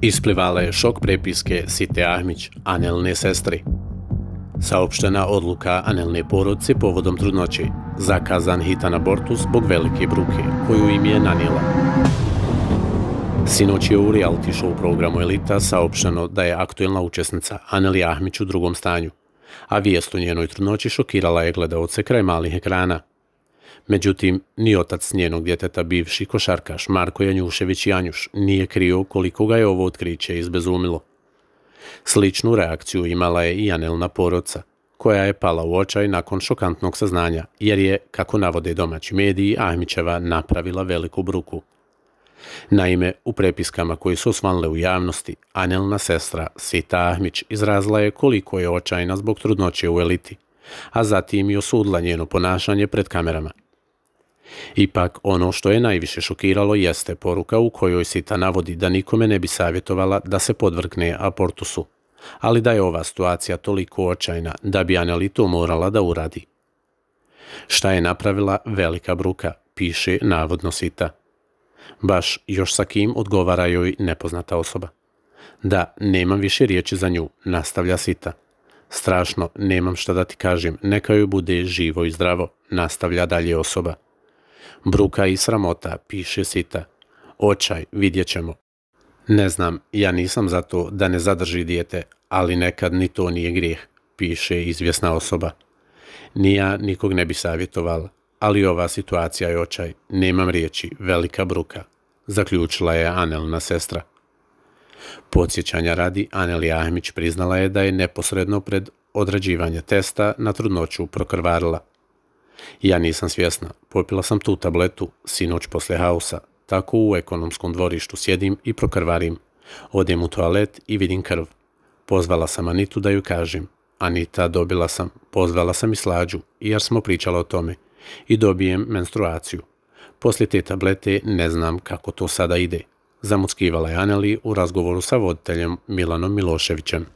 Isplivala je šok prepiske Site Ahmić, Anelne sestri. Saopštena odluka Anelne porodice povodom trudnoći, zakazan hitan abortus zbog velike bruke koju im je Sinoći Sinoć je u reality show programu Elita saopšteno da je aktualna učesnica Aneli Ahmić u drugom stanju, a vijest o njenoj trudnoći šokirala je gledaoce kraj malih ekrana. Međutim, ni otac njenog djeteta bivši košarkaš Marko Janjušević Janjuš nije krio koliko ga je ovo otkriće izbezumilo. Sličnu reakciju imala je i Anelna Poroca, koja je pala u očaj nakon šokantnog saznanja, jer je, kako navode domaći mediji, Ajmićeva napravila veliku bruku. Naime, u prepiskama koje su osvanle u javnosti, Anelna sestra Sita Ahmić izrazila je koliko je očajna zbog trudnoće u eliti, a zatim i osudla njeno ponašanje pred kamerama – Ipak, ono što je najviše šokiralo jeste poruka u kojoj Sita navodi da nikome ne bi savjetovala da se podvrgne aportusu, ali da je ova situacija toliko očajna da bi Anelitu morala da uradi. Šta je napravila velika bruka, piše navodno Sita. Baš još sa kim odgovara joj nepoznata osoba. Da, nemam više riječi za nju, nastavlja Sita. Strašno, nemam šta da ti kažem, neka joj bude živo i zdravo, nastavlja dalje osoba. Bruka i sramota, piše Sita. Očaj, vidjet ćemo. Ne znam, ja nisam za to da ne zadrži dijete, ali nekad ni to nije grijeh, piše izvjesna osoba. Nija nikog ne bi savjetovala, ali ova situacija je očaj, nemam riječi, velika bruka, zaključila je Anelna sestra. Podsjećanja radi, Anelija Ahmić priznala je da je neposredno pred odrađivanje testa na trudnoću prokrvarila ja nisam svjesna, popila sam tu tabletu, sinoć poslije hausa, tako u ekonomskom dvorištu sjedim i prokrvarim. Odem u toalet i vidim krv. Pozvala sam Anitu da ju kažem. Anita dobila sam, pozvala sam i slađu, jer smo pričali o tome. I dobijem menstruaciju. Poslije te tablete ne znam kako to sada ide. Zamuckivala je Aneli u razgovoru sa voditeljem Milanom Miloševićem.